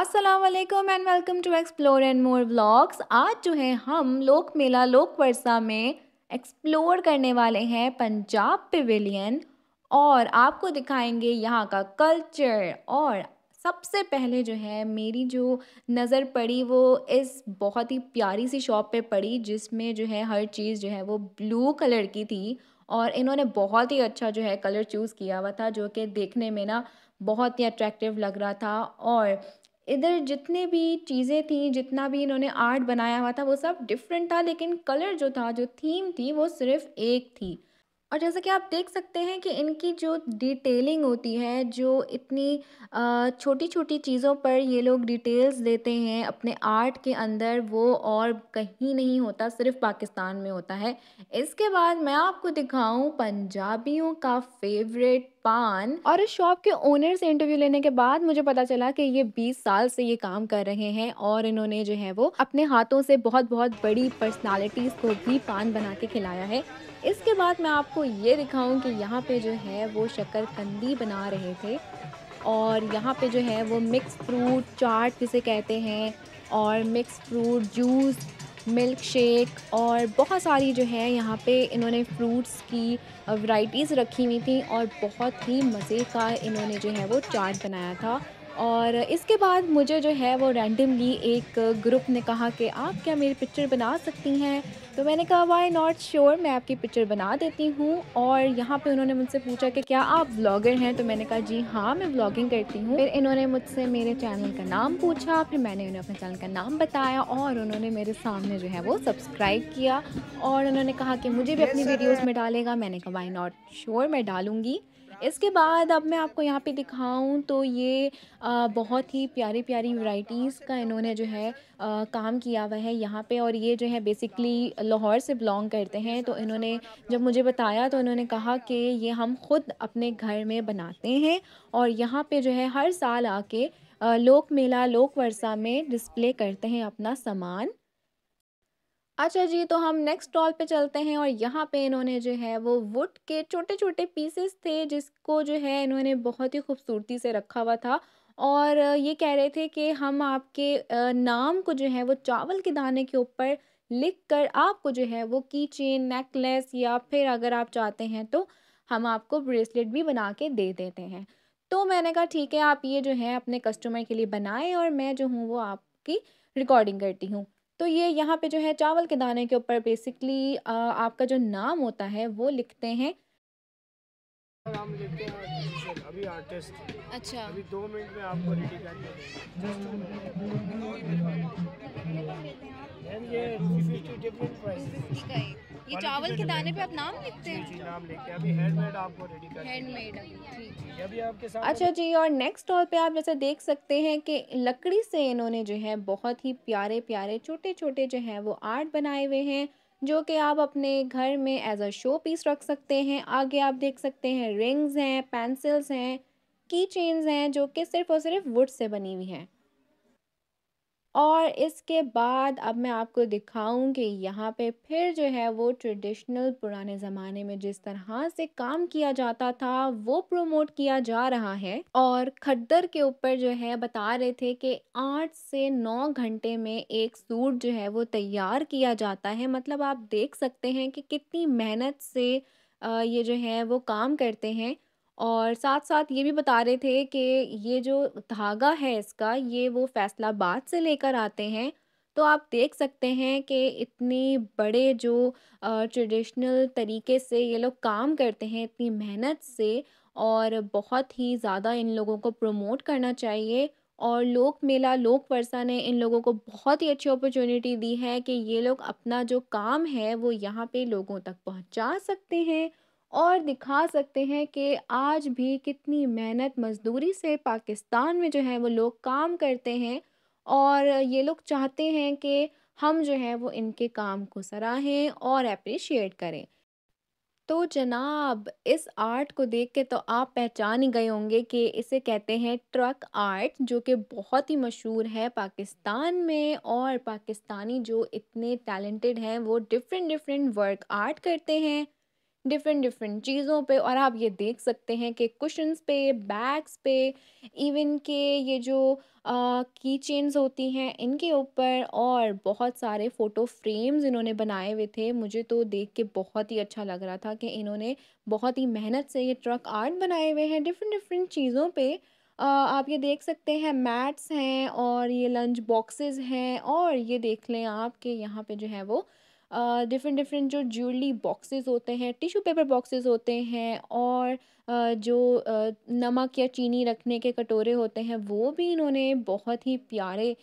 Aslam and welcome to explore and more blogs आज जो है हम लोक मेला लोक वर्षा में एक्सप्लोर करने वाले हैं पंजाब पवेलियन और आपको दिखाएंगे यहाँ का कल्चर और सबसे पहले जो है मेरी जो नज़र पड़ी वो इस बहुत ही प्यारी सी शॉप पे पड़ी जिसमें जो है हर चीज़ जो है वो ब्लू कलर की थी और इन्होंने बहुत ही अच्छा जो है कलर चूज़ किया हुआ था जो कि देखने में ना बहुत ही अट्रैक्टिव लग रहा था और इधर जितने भी चीज़ें थी जितना भी इन्होंने आर्ट बनाया हुआ था वो सब डिफरेंट था लेकिन कलर जो था जो थीम थी वो सिर्फ एक थी और जैसा कि आप देख सकते हैं कि इनकी जो डिटेलिंग होती है जो इतनी छोटी छोटी चीज़ों पर ये लोग डिटेल्स देते हैं अपने आर्ट के अंदर वो और कहीं नहीं होता सिर्फ पाकिस्तान में होता है इसके बाद मैं आपको दिखाऊं पंजाबियों का फेवरेट पान और इस शॉप के ओनर से इंटरव्यू लेने के बाद मुझे पता चला कि ये 20 साल से ये काम कर रहे हैं और इन्होंने जो है वो अपने हाथों से बहुत बहुत बड़ी पर्सनालिटीज़ को भी पान बना के खिलाया है इसके बाद मैं आपको ये दिखाऊं कि यहाँ पे जो है वो शक्करकंदी बना रहे थे और यहाँ पे जो है वो मिक्स फ्रूट चाट जिसे कहते हैं और mix fruit juice milkshake और बहुत सारी जो है यहाँ पे इन्होंने फ्रूट्स की वैरायटीज़ रखी हुई थी और बहुत ही मज़े का इन्होंने जो है वो चाट बनाया था और इसके बाद मुझे जो है वो रैंडमली एक ग्रुप ने कहा कि आप क्या मेरी पिक्चर बना सकती हैं तो मैंने कहा वाई नॉट श्योर मैं आपकी पिक्चर बना देती हूँ और यहाँ पे उन्होंने मुझसे पूछा कि क्या आप ब्लॉगर हैं तो मैंने कहा जी हाँ मैं ब्लॉगिंग करती हूँ फिर इन्होंने मुझसे मेरे चैनल का नाम पूछा फिर मैंने उन्हें अपने चैनल का नाम बताया और उन्होंने मेरे सामने जो है वो सब्सक्राइब किया और उन्होंने कहा कि मुझे भी अपनी वीडियोज़ में डालेगा मैंने कहा वाई नॉट श्योर मैं डालूँगी इसके बाद अब मैं आपको यहाँ पे दिखाऊं तो ये आ, बहुत ही प्यारी प्यारी वैरायटीज़ का इन्होंने जो है आ, काम किया हुआ है यहाँ पे और ये जो है बेसिकली लाहौर से बिलोंग करते हैं तो इन्होंने जब मुझे बताया तो इन्होंने कहा कि ये हम खुद अपने घर में बनाते हैं और यहाँ पे जो है हर साल आके लोक मेला लोक वर्षा में डिस्प्ले करते हैं अपना सामान अच्छा जी तो हम नेक्स्ट स्टॉल पे चलते हैं और यहाँ पे इन्होंने जो है वो वुड के छोटे छोटे पीसेस थे जिसको जो है इन्होंने बहुत ही खूबसूरती से रखा हुआ था और ये कह रहे थे कि हम आपके नाम को जो है वो चावल के दाने के ऊपर लिख कर आपको जो है वो की चेन नेकलेस या फिर अगर आप चाहते हैं तो हम आपको ब्रेसलेट भी बना के दे देते हैं तो मैंने कहा ठीक है आप ये जो है अपने कस्टमर के लिए बनाएं और मैं जो हूँ वो आपकी रिकॉर्डिंग करती हूँ तो ये यहाँ पे जो है चावल के दाने के ऊपर बेसिकली आपका जो नाम होता है वो लिखते हैं हम लेते हैं अभी आर्टिस्ट अच्छा अभी दो मिनट में आपको रेडी ये चावल के दाने पे आप नाम लिखते हैं जी नाम अभी हैंडमेड आपको रेडी हैंडमेड अच्छा जी और नेक्स्ट स्टॉल पे आप जैसे देख सकते हैं कि लकड़ी से इन्होंने जो है बहुत ही प्यारे प्यारे छोटे छोटे जो है वो आर्ट बनाए हुए हैं जो कि आप अपने घर में एज अ शो पीस रख सकते हैं आगे आप देख सकते हैं रिंग्स हैं पेंसिल्स हैं की चेन्स हैं जो कि सिर्फ और सिर्फ वुड से बनी हुई हैं और इसके बाद अब मैं आपको दिखाऊं कि यहाँ पे फिर जो है वो ट्रेडिशनल पुराने ज़माने में जिस तरह से काम किया जाता था वो प्रमोट किया जा रहा है और खद्दर के ऊपर जो है बता रहे थे कि आठ से नौ घंटे में एक सूट जो है वो तैयार किया जाता है मतलब आप देख सकते हैं कि कितनी मेहनत से ये जो है वो काम करते हैं और साथ-साथ ये भी बता रहे थे कि ये जो धागा है इसका, ये वो फ़ैसला बाद से लेकर आते हैं। तो आप देख सकते हैं कि इतने बड़े जो ट्रेडिशनल तरीके से ये लोग काम करते हैं, इतनी मेहनत से और बहुत ही ज़्यादा इन लोगों को प्रमोट करना चाहिए और लोक मेला, लोक वर्षा ने इन लोगों को बहुत ही अच्छी अपॉर्चुनिटी दी है कि ये लोग अपना जो काम है, वो यहाँ पे लोगों तक पहुँचा सकते हैं। और दिखा सकते हैं कि आज भी कितनी मेहनत मजदूरी से पाकिस्तान में जो है वो लोग काम करते हैं और ये लोग चाहते हैं कि हम जो है वो इनके काम को सराहें और अप्रिशिएट करें तो जनाब इस आर्ट को देख के तो आप पहचान ही गए होंगे कि इसे कहते हैं ट्रक आर्ट जो कि बहुत ही मशहूर है पाकिस्तान में और पाकिस्तानी जो इतने टैलेंटेड हैं वो डिफरेंट डिफरेंट वर्क आर्ट करते हैं डिफरेंट डिफरेंट चीज़ों पे और आप ये देख सकते हैं कि कुशंस पे बैग्स पे इवन के ये जो की चेन्स होती हैं इनके ऊपर और बहुत सारे फ़ोटो फ्रेम्स इन्होंने बनाए हुए थे मुझे तो देख के बहुत ही अच्छा लग रहा था कि इन्होंने बहुत ही मेहनत से ये ट्रक आर्ट बनाए हुए हैं डिफरेंट डिफरेंट चीज़ों पर आप ये देख सकते हैं मैट्स हैं और ये लंच बॉक्सेस हैं और ये देख लें आप कि यहाँ पे जो है वो डिफरेंट डिफरेंट जो ज्वेलरी बॉक्सेस होते हैं टिश्यू पेपर बॉक्सेस होते हैं और जो नमक या चीनी रखने के कटोरे होते हैं वो भी इन्होंने बहुत ही प्यारे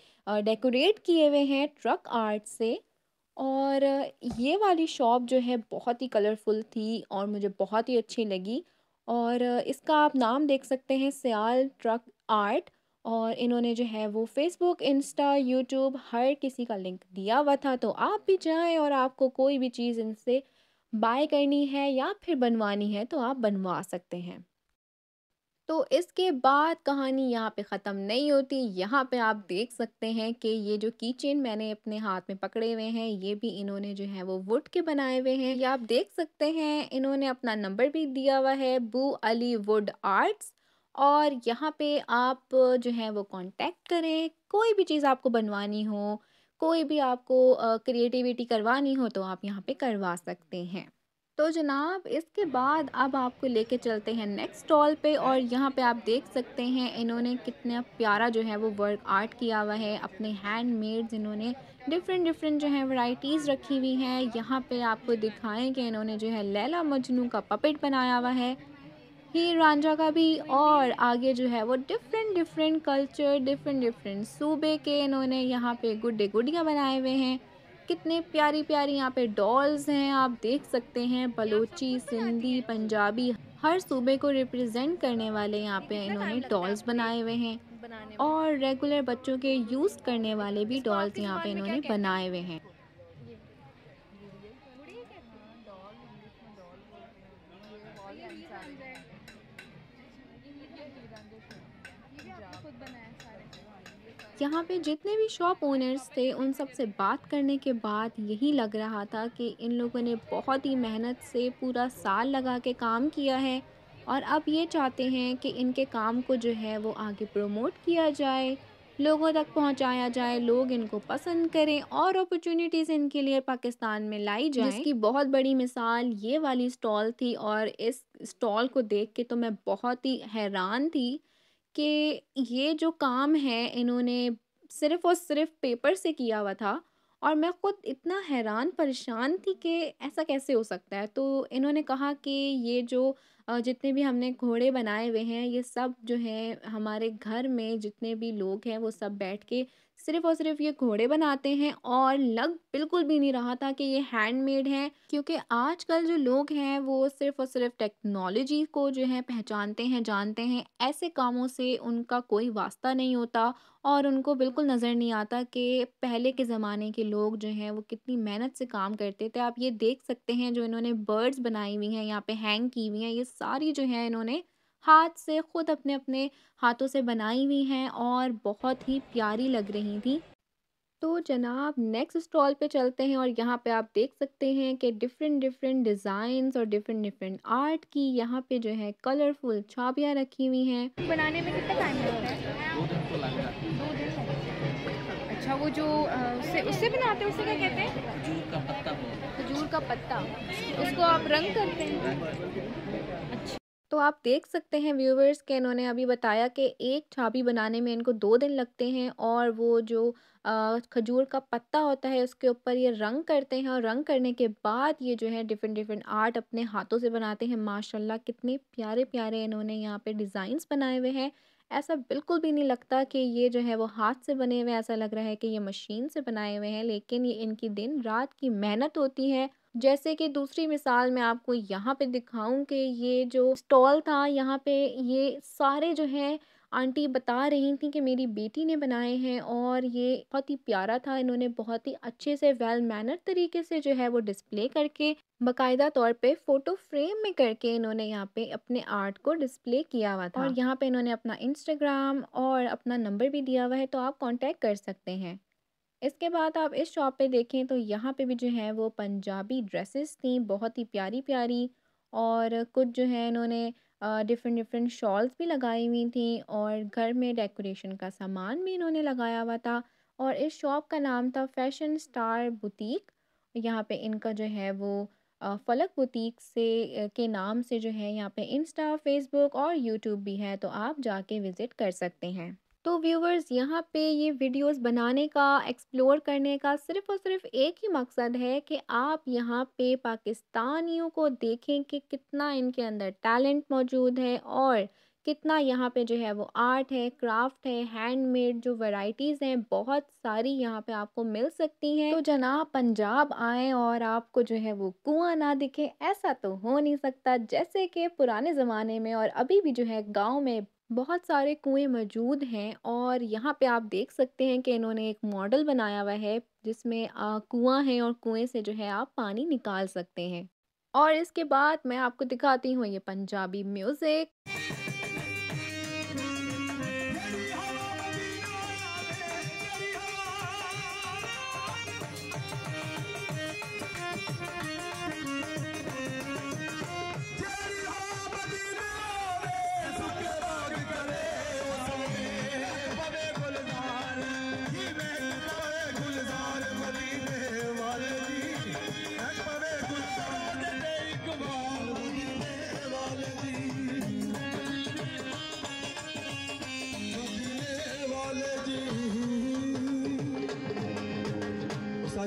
डेकोरेट किए हुए हैं ट्रक आर्ट से और ये वाली शॉप जो है बहुत ही कलरफुल थी और मुझे बहुत ही अच्छी लगी और इसका आप नाम देख सकते हैं सयाल ट्रक आर्ट और इन्होंने जो है वो फेसबुक इंस्टा यूट्यूब हर किसी का लिंक दिया हुआ था तो आप भी जाएं और आपको कोई भी चीज़ इनसे बाय करनी है या फिर बनवानी है तो आप बनवा सकते हैं तो इसके बाद कहानी यहाँ पे ख़त्म नहीं होती यहाँ पे आप देख सकते हैं कि ये जो कीचेन मैंने अपने हाथ में पकड़े हुए हैं ये भी इन्होंने जो है वो वुड के बनाए हुए हैं ये आप देख सकते हैं इन्होंने अपना नंबर भी दिया हुआ है बू अली वुड आर्ट्स और यहाँ पे आप जो है वो कांटेक्ट करें कोई भी चीज़ आपको बनवानी हो कोई भी आपको क्रिएटिविटी करवानी हो तो आप यहाँ पे करवा सकते हैं तो जनाब इसके बाद अब आपको लेके चलते हैं नेक्स्ट स्टॉल पे और यहाँ पे आप देख सकते हैं इन्होंने कितना प्यारा जो है वो वर्क आर्ट किया हुआ है अपने मेड इन्होंने डिफरेंट डिफरेंट जो है वैरायटीज़ रखी हुई हैं यहाँ पे आपको दिखाएं कि इन्होंने जो है लैला मजनू का पपेट बनाया हुआ है हीर रांझा का भी और आगे जो है वो different different culture different different सूबे के इन्होंने यहाँ पे गुड्डे गुडियाँ बनाए हुए हैं कितने प्यारी प्यारी यहाँ पे डॉल्स हैं आप देख सकते हैं बलोची सिंधी पंजाबी हर सूबे को रिप्रेजेंट करने वाले यहाँ पे इन्होंने डॉल्स बनाए हुए हैं और रेगुलर बच्चों के यूज़ करने वाले भी डॉल्स यहाँ पे इन्होंने बनाए हुए हैं यहाँ पे जितने भी शॉप ओनर्स थे उन सब से बात करने के बाद यही लग रहा था कि इन लोगों ने बहुत ही मेहनत से पूरा साल लगा के काम किया है और अब ये चाहते हैं कि इनके काम को जो है वो आगे प्रमोट किया जाए लोगों तक पहुंचाया जाए लोग इनको पसंद करें और अपॉर्चुनिटीज़ इनके लिए पाकिस्तान में लाई जाए जिसकी बहुत बड़ी मिसाल ये वाली स्टॉल थी और इस स्टॉल को देख के तो मैं बहुत ही हैरान थी कि ये जो काम है इन्होंने सिर्फ़ और सिर्फ़ पेपर से किया हुआ था और मैं खुद इतना हैरान परेशान थी कि ऐसा कैसे हो सकता है तो इन्होंने कहा कि ये जो जितने भी हमने घोड़े बनाए हुए हैं ये सब जो हैं हमारे घर में जितने भी लोग हैं वो सब बैठ के सिर्फ और सिर्फ ये घोड़े बनाते हैं और लग बिल्कुल भी नहीं रहा था कि ये हैंडमेड है क्योंकि आजकल जो लोग हैं वो सिर्फ और सिर्फ टेक्नोलॉजी को जो है पहचानते हैं जानते हैं ऐसे कामों से उनका कोई वास्ता नहीं होता और उनको बिल्कुल नज़र नहीं आता कि पहले के ज़माने के लोग जो हैं वो कितनी मेहनत से काम करते थे आप ये देख सकते हैं जो इन्होंने बर्ड्स बनाई हुई हैं यहाँ पे हैंग की हुई हैं ये सारी जो है इन्होंने हाथ से खुद अपने अपने हाथों से बनाई हुई हैं और बहुत ही प्यारी लग रही थी तो जनाब नेक्स्ट स्टॉल पे चलते हैं और यहाँ पे आप देख सकते हैं कि डिफरेंट डिफरेंट डिज़ाइंस और डिफरेंट डिफरेंट आर्ट की यहाँ पे जो है कलरफुल छाबियाँ रखी हुई हैं बनाने में कितना टाइम लगता है तो अच्छा वो जो उससे उससे बनाते हैं उसे क्या कहते हैं खजूर का पत्ता खजूर का पत्ता उसको आप रंग करते हैं अच्छा तो आप देख सकते हैं व्यूवर्स के इन्होंने अभी बताया कि एक छाबी बनाने में इनको दो दिन लगते हैं और वो जो खजूर का पत्ता होता है उसके ऊपर ये रंग करते हैं और रंग करने के बाद ये जो है डिफरेंट डिफरेंट आर्ट अपने हाथों से बनाते हैं माशाल्लाह कितने प्यारे प्यारे इन्होंने यहाँ पे डिज़ाइंस बनाए हुए हैं ऐसा बिल्कुल भी नहीं लगता कि ये जो है वो हाथ से बने हुए ऐसा लग रहा है कि ये मशीन से बनाए हुए हैं लेकिन ये इनकी दिन रात की मेहनत होती है जैसे कि दूसरी मिसाल मैं आपको यहाँ पे दिखाऊं कि ये जो स्टॉल था यहाँ पे ये सारे जो हैं आंटी बता रही थी कि मेरी बेटी ने बनाए हैं और ये बहुत ही प्यारा था इन्होंने बहुत ही अच्छे से वेल मैनर तरीके से जो है वो डिस्प्ले करके बाकायदा तौर पे फोटो फ्रेम में करके इन्होंने यहाँ पे अपने आर्ट को डिस्प्ले किया हुआ था और हाँ। यहाँ पे इन्होंने अपना इंस्टाग्राम और अपना नंबर भी दिया हुआ है तो आप कॉन्टेक्ट कर सकते हैं इसके बाद आप इस शॉप पे देखें तो यहाँ पे भी जो है वो पंजाबी ड्रेसेस थी बहुत ही प्यारी प्यारी और कुछ जो है इन्होंने डिफरेंट डिफरेंट शॉल्स भी लगाई हुई थी और घर में डेकोरेशन का सामान भी इन्होंने लगाया हुआ था और इस शॉप का नाम था फैशन स्टार बुटीक यहाँ पे इनका जो है वो फलक बुटीक से के नाम से जो है यहाँ पे इंस्टा फेसबुक और यूट्यूब भी है तो आप जाके विज़िट कर सकते हैं तो व्यूवर्स यहाँ पे ये वीडियोस बनाने का एक्सप्लोर करने का सिर्फ और सिर्फ एक ही मकसद है कि आप यहाँ पे पाकिस्तानियों को देखें कि कितना इनके अंदर टैलेंट मौजूद है और कितना यहाँ पे जो है वो आर्ट है क्राफ्ट है हैंडमेड जो वैरायटीज़ हैं बहुत सारी यहाँ पे आपको मिल सकती हैं तो जनाब पंजाब आए और आपको जो है वो कुआं ना दिखे ऐसा तो हो नहीं सकता जैसे कि पुराने ज़माने में और अभी भी जो है गांव में बहुत सारे कुएं मौजूद हैं और यहाँ पे आप देख सकते हैं कि इन्होंने एक मॉडल बनाया हुआ है जिसमें कुआं है और कुएं से जो है आप पानी निकाल सकते हैं और इसके बाद मैं आपको दिखाती हूँ ये पंजाबी म्यूजिक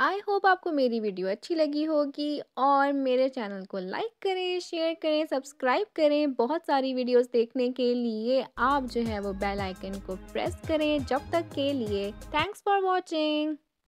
आई होप आपको मेरी वीडियो अच्छी लगी होगी और मेरे चैनल को लाइक करें शेयर करें सब्सक्राइब करें बहुत सारी वीडियोस देखने के लिए आप जो है वो बेल आइकन को प्रेस करें जब तक के लिए थैंक्स फॉर वॉचिंग